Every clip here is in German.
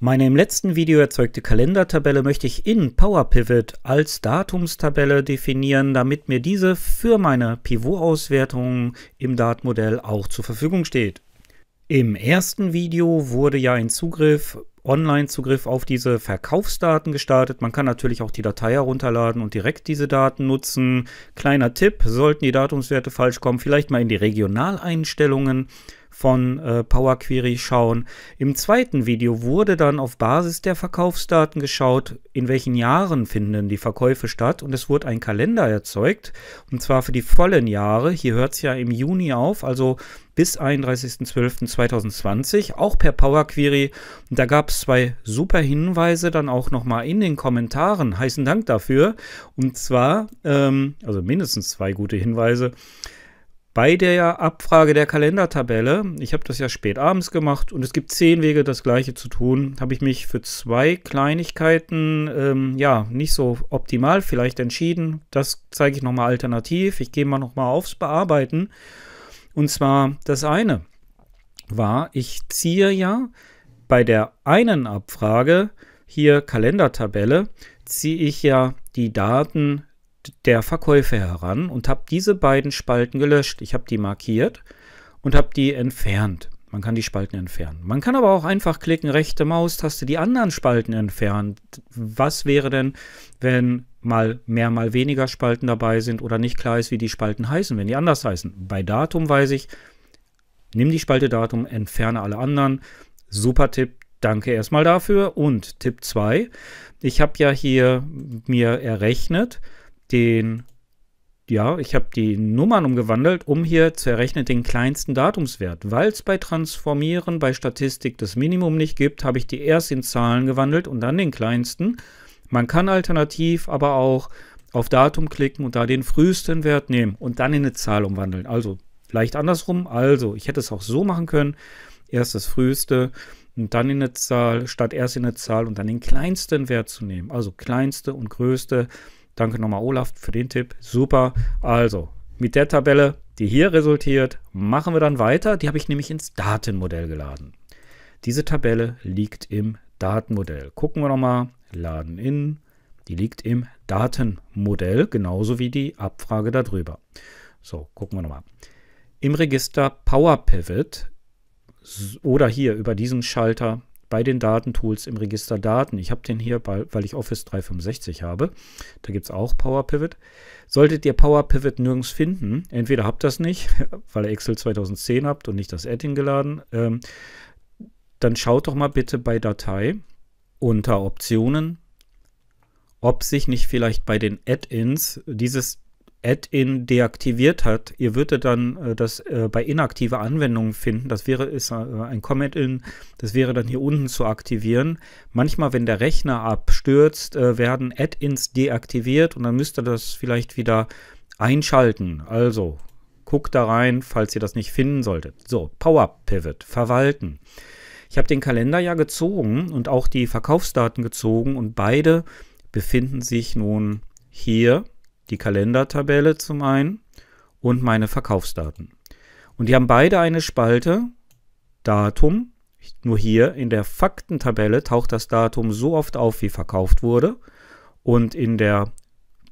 Meine im letzten Video erzeugte Kalendertabelle möchte ich in PowerPivot als Datumstabelle definieren, damit mir diese für meine Pivot-Auswertungen im Datenmodell auch zur Verfügung steht. Im ersten Video wurde ja ein Zugriff, Online-Zugriff auf diese Verkaufsdaten gestartet. Man kann natürlich auch die Datei herunterladen und direkt diese Daten nutzen. Kleiner Tipp, sollten die Datumswerte falsch kommen, vielleicht mal in die Regionaleinstellungen von äh, Power Query schauen. Im zweiten Video wurde dann auf Basis der Verkaufsdaten geschaut, in welchen Jahren finden die Verkäufe statt und es wurde ein Kalender erzeugt und zwar für die vollen Jahre. Hier hört es ja im Juni auf, also bis 31.12.2020, auch per Power Query. Und da gab es zwei super Hinweise dann auch nochmal in den Kommentaren. Heißen Dank dafür. Und zwar, ähm, also mindestens zwei gute Hinweise bei der Abfrage der Kalendertabelle, ich habe das ja spät abends gemacht und es gibt zehn Wege, das gleiche zu tun, habe ich mich für zwei Kleinigkeiten, ähm, ja, nicht so optimal vielleicht entschieden. Das zeige ich nochmal alternativ. Ich gehe mal nochmal aufs Bearbeiten. Und zwar das eine war, ich ziehe ja bei der einen Abfrage hier Kalendertabelle, ziehe ich ja die Daten der Verkäufer heran und habe diese beiden Spalten gelöscht. Ich habe die markiert und habe die entfernt. Man kann die Spalten entfernen. Man kann aber auch einfach klicken, rechte Maustaste, die anderen Spalten entfernen. Was wäre denn, wenn mal mehr, mal weniger Spalten dabei sind oder nicht klar ist, wie die Spalten heißen, wenn die anders heißen? Bei Datum weiß ich, nimm die Spalte Datum, entferne alle anderen. Super Tipp, danke erstmal dafür. Und Tipp 2, ich habe ja hier mir errechnet, den, ja, ich habe die Nummern umgewandelt, um hier zu errechnen den kleinsten Datumswert. Weil es bei Transformieren bei Statistik das Minimum nicht gibt, habe ich die erst in Zahlen gewandelt und dann den kleinsten. Man kann alternativ aber auch auf Datum klicken und da den frühesten Wert nehmen und dann in eine Zahl umwandeln. Also leicht andersrum. Also ich hätte es auch so machen können. Erst das früheste und dann in eine Zahl, statt erst in eine Zahl und dann den kleinsten Wert zu nehmen. Also kleinste und größte Danke nochmal, Olaf, für den Tipp. Super. Also, mit der Tabelle, die hier resultiert, machen wir dann weiter. Die habe ich nämlich ins Datenmodell geladen. Diese Tabelle liegt im Datenmodell. Gucken wir nochmal. Laden in. Die liegt im Datenmodell, genauso wie die Abfrage darüber. So, gucken wir nochmal. Im Register Power Pivot oder hier über diesen Schalter bei den Datentools im Register Daten. Ich habe den hier, weil ich Office 365 habe. Da gibt es auch Power Pivot. Solltet ihr Power Pivot nirgends finden, entweder habt das nicht, weil ihr Excel 2010 habt und nicht das Add-in geladen, ähm, dann schaut doch mal bitte bei Datei unter Optionen, ob sich nicht vielleicht bei den Add-ins dieses Add-in deaktiviert hat, ihr würdet dann äh, das äh, bei inaktiver Anwendungen finden. Das wäre ist, äh, ein comment in das wäre dann hier unten zu aktivieren. Manchmal, wenn der Rechner abstürzt, äh, werden Add-ins deaktiviert und dann müsst ihr das vielleicht wieder einschalten. Also guckt da rein, falls ihr das nicht finden solltet. So, Power Pivot, verwalten. Ich habe den Kalender ja gezogen und auch die Verkaufsdaten gezogen und beide befinden sich nun hier die Kalendertabelle zum einen und meine Verkaufsdaten. Und die haben beide eine Spalte Datum. Nur hier in der Faktentabelle taucht das Datum so oft auf, wie verkauft wurde. Und in der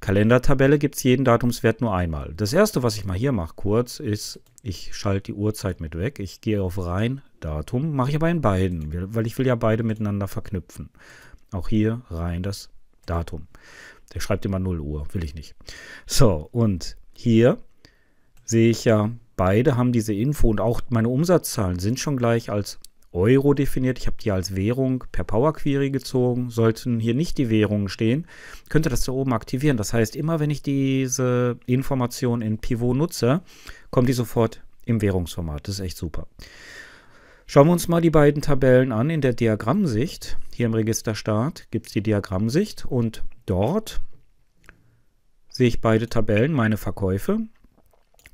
Kalendertabelle gibt es jeden Datumswert nur einmal. Das erste, was ich mal hier mache, kurz, ist, ich schalte die Uhrzeit mit weg. Ich gehe auf rein Datum, mache ich aber in beiden, weil ich will ja beide miteinander verknüpfen. Auch hier rein das Datum. Der schreibt immer 0 Uhr, will ich nicht. So, und hier sehe ich ja, beide haben diese Info und auch meine Umsatzzahlen sind schon gleich als Euro definiert. Ich habe die als Währung per Power Query gezogen. Sollten hier nicht die Währungen stehen, könnte das da oben aktivieren. Das heißt, immer wenn ich diese Information in Pivot nutze, kommt die sofort im Währungsformat. Das ist echt super. Schauen wir uns mal die beiden Tabellen an. In der Diagrammsicht, hier im Registerstart gibt es die Diagrammsicht und Dort sehe ich beide Tabellen, meine Verkäufe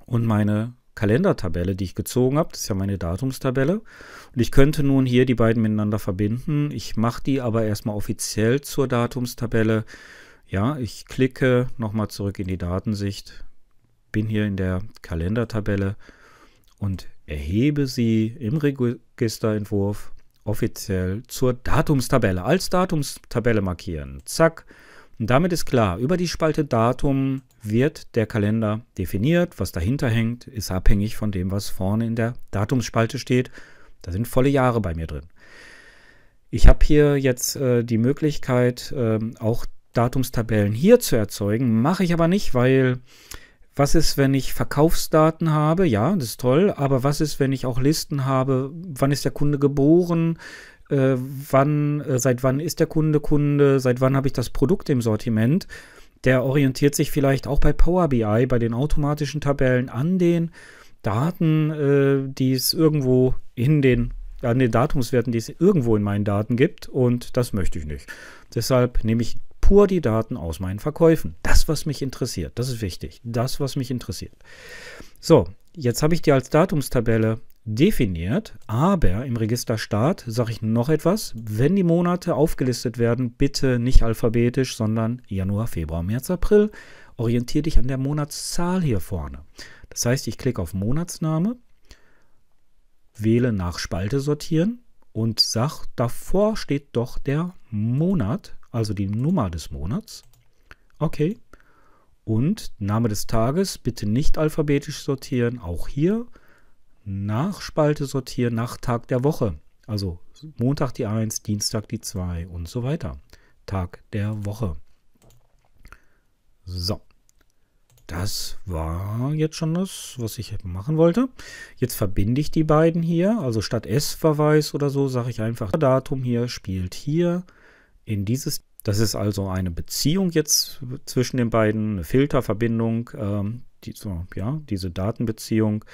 und meine Kalendertabelle, die ich gezogen habe. Das ist ja meine Datumstabelle. Und ich könnte nun hier die beiden miteinander verbinden. Ich mache die aber erstmal offiziell zur Datumstabelle. Ja, ich klicke nochmal zurück in die Datensicht, bin hier in der Kalendertabelle und erhebe sie im Registerentwurf offiziell zur Datumstabelle. Als Datumstabelle markieren. Zack. Und damit ist klar, über die Spalte Datum wird der Kalender definiert. Was dahinter hängt, ist abhängig von dem, was vorne in der Datumsspalte steht. Da sind volle Jahre bei mir drin. Ich habe hier jetzt äh, die Möglichkeit, äh, auch Datumstabellen hier zu erzeugen. Mache ich aber nicht, weil was ist, wenn ich Verkaufsdaten habe? Ja, das ist toll, aber was ist, wenn ich auch Listen habe? Wann ist der Kunde geboren? äh, wann, äh, seit wann ist der Kunde Kunde, seit wann habe ich das Produkt im Sortiment. Der orientiert sich vielleicht auch bei Power BI, bei den automatischen Tabellen an den Daten, äh, die es irgendwo in den, an den Datumswerten, die es irgendwo in meinen Daten gibt und das möchte ich nicht. Deshalb nehme ich pur die Daten aus meinen Verkäufen. Das, was mich interessiert, das ist wichtig. Das, was mich interessiert. So, jetzt habe ich dir als Datumstabelle definiert, aber im Register Start sage ich noch etwas, wenn die Monate aufgelistet werden, bitte nicht alphabetisch, sondern Januar, Februar, März, April, orientiere dich an der Monatszahl hier vorne. Das heißt, ich klicke auf Monatsname, wähle nach Spalte sortieren und sag, davor steht doch der Monat, also die Nummer des Monats. Okay. Und Name des Tages bitte nicht alphabetisch sortieren, auch hier nach Spalte sortieren, nach Tag der Woche. Also Montag die 1, Dienstag die 2 und so weiter. Tag der Woche. So. Das war jetzt schon das, was ich machen wollte. Jetzt verbinde ich die beiden hier. Also statt S-Verweis oder so sage ich einfach Datum hier spielt hier in dieses das ist also eine Beziehung jetzt zwischen den beiden, eine Filterverbindung. Ähm, die, so, ja, diese Datenbeziehung,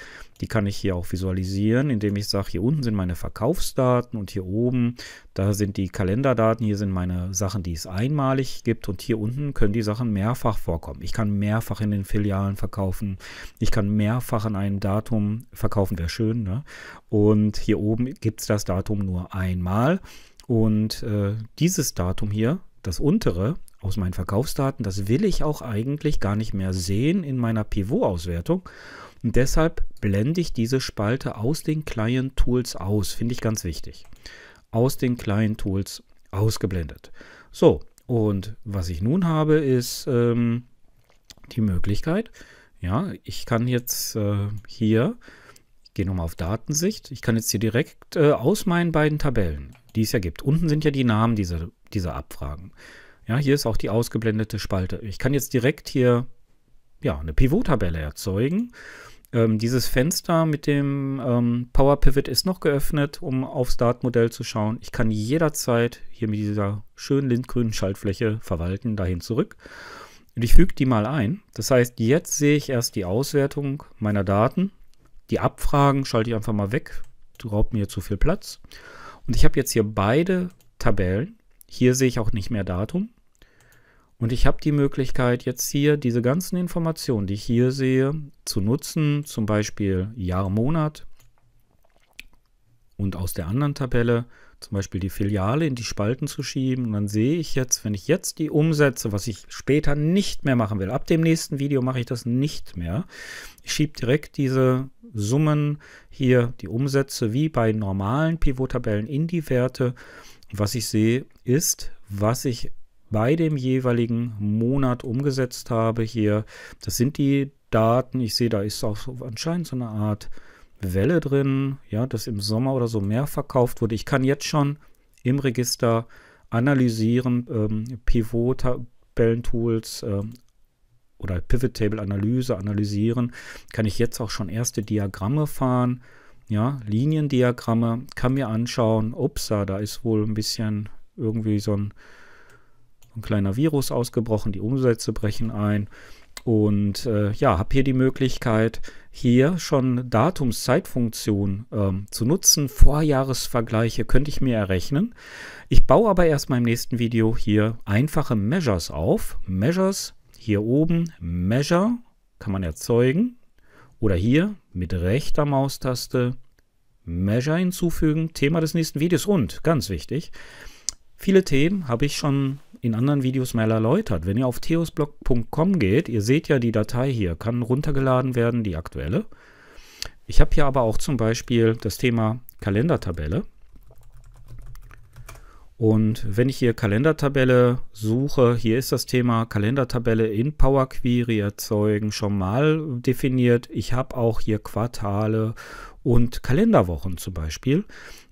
die kann ich hier auch visualisieren, indem ich sage, hier unten sind meine Verkaufsdaten und hier oben, da sind die Kalenderdaten, hier sind meine Sachen, die es einmalig gibt und hier unten können die Sachen mehrfach vorkommen. Ich kann mehrfach in den Filialen verkaufen, ich kann mehrfach an einem Datum verkaufen, wäre schön. Ne? Und hier oben gibt es das Datum nur einmal. Und äh, dieses Datum hier das untere aus meinen Verkaufsdaten, das will ich auch eigentlich gar nicht mehr sehen in meiner Pivot-Auswertung. Und deshalb blende ich diese Spalte aus den Client Tools aus. Finde ich ganz wichtig. Aus den Client Tools ausgeblendet. So, und was ich nun habe, ist ähm, die Möglichkeit, ja, ich kann jetzt äh, hier gehe nochmal auf Datensicht. Ich kann jetzt hier direkt äh, aus meinen beiden Tabellen, die es ja gibt. Unten sind ja die Namen dieser, dieser Abfragen. Ja, hier ist auch die ausgeblendete Spalte. Ich kann jetzt direkt hier ja, eine Pivot-Tabelle erzeugen. Ähm, dieses Fenster mit dem ähm, Power Pivot ist noch geöffnet, um aufs Datenmodell zu schauen. Ich kann jederzeit hier mit dieser schönen lindgrünen Schaltfläche verwalten, dahin zurück. Und ich füge die mal ein. Das heißt, jetzt sehe ich erst die Auswertung meiner Daten die Abfragen schalte ich einfach mal weg, Du raubt mir zu viel Platz. Und ich habe jetzt hier beide Tabellen. Hier sehe ich auch nicht mehr Datum. Und ich habe die Möglichkeit, jetzt hier diese ganzen Informationen, die ich hier sehe, zu nutzen, zum Beispiel Jahr, Monat und aus der anderen Tabelle zum Beispiel die Filiale in die Spalten zu schieben. Und dann sehe ich jetzt, wenn ich jetzt die umsetze, was ich später nicht mehr machen will. Ab dem nächsten Video mache ich das nicht mehr. Ich schiebe direkt diese Summen hier, die Umsätze wie bei normalen Pivot-Tabellen in die Werte. Und was ich sehe, ist, was ich bei dem jeweiligen Monat umgesetzt habe hier. Das sind die Daten. Ich sehe, da ist auch anscheinend so eine Art Welle drin, ja, das im Sommer oder so mehr verkauft wurde. Ich kann jetzt schon im Register analysieren, ähm, Pivot-Tabellentools ähm, oder Pivot-Table-Analyse analysieren, kann ich jetzt auch schon erste Diagramme fahren, ja, Liniendiagramme, kann mir anschauen, ups, da ist wohl ein bisschen irgendwie so ein, ein kleiner Virus ausgebrochen, die Umsätze brechen ein. Und äh, ja, habe hier die Möglichkeit, hier schon Datumszeitfunktion ähm, zu nutzen. Vorjahresvergleiche könnte ich mir errechnen. Ich baue aber erst mal im nächsten Video hier einfache Measures auf. Measures hier oben, Measure kann man erzeugen. Oder hier mit rechter Maustaste Measure hinzufügen, Thema des nächsten Videos und, ganz wichtig, Viele Themen habe ich schon in anderen Videos mal erläutert. Wenn ihr auf theosblog.com geht, ihr seht ja die Datei hier, kann runtergeladen werden, die aktuelle. Ich habe hier aber auch zum Beispiel das Thema Kalendertabelle. Und wenn ich hier Kalendertabelle suche, hier ist das Thema Kalendertabelle in Power Query erzeugen schon mal definiert. Ich habe auch hier Quartale und Kalenderwochen zum Beispiel.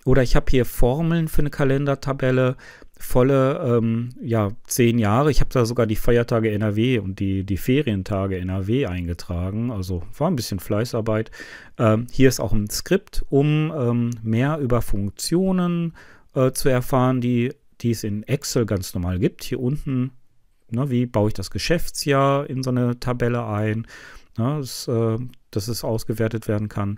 Oder ich habe hier Formeln für eine Kalendertabelle, volle ähm, ja, zehn Jahre. Ich habe da sogar die Feiertage NRW und die, die Ferientage NRW eingetragen. Also war ein bisschen Fleißarbeit. Ähm, hier ist auch ein Skript, um ähm, mehr über Funktionen äh, zu erfahren, die, die es in Excel ganz normal gibt. Hier unten, ne, wie baue ich das Geschäftsjahr in so eine Tabelle ein, ne, das, äh, dass es ausgewertet werden kann.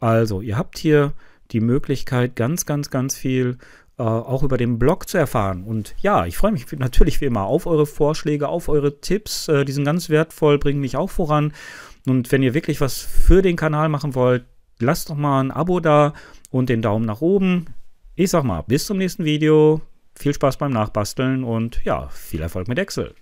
Also, ihr habt hier die Möglichkeit, ganz, ganz, ganz viel äh, auch über den Blog zu erfahren. Und ja, ich freue mich natürlich wie immer auf eure Vorschläge, auf eure Tipps. Äh, die sind ganz wertvoll, bringen mich auch voran. Und wenn ihr wirklich was für den Kanal machen wollt, lasst doch mal ein Abo da und den Daumen nach oben. Ich sag mal, bis zum nächsten Video. Viel Spaß beim Nachbasteln und ja, viel Erfolg mit Excel.